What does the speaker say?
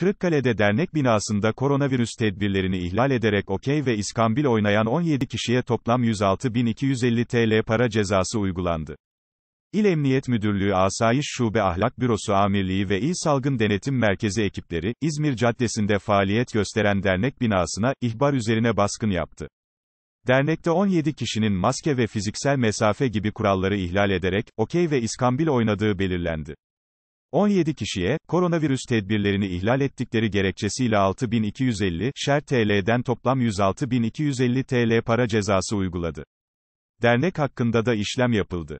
Kırıkkale'de dernek binasında koronavirüs tedbirlerini ihlal ederek okey ve iskambil oynayan 17 kişiye toplam 106.250 TL para cezası uygulandı. İl Emniyet Müdürlüğü Asayiş Şube Ahlak Bürosu Amirliği ve İl Salgın Denetim Merkezi ekipleri, İzmir Caddesi'nde faaliyet gösteren dernek binasına, ihbar üzerine baskın yaptı. Dernekte 17 kişinin maske ve fiziksel mesafe gibi kuralları ihlal ederek, okey ve iskambil oynadığı belirlendi. 17 kişiye, koronavirüs tedbirlerini ihlal ettikleri gerekçesiyle 6250 şer TL'den toplam 106250 TL para cezası uyguladı. Dernek hakkında da işlem yapıldı.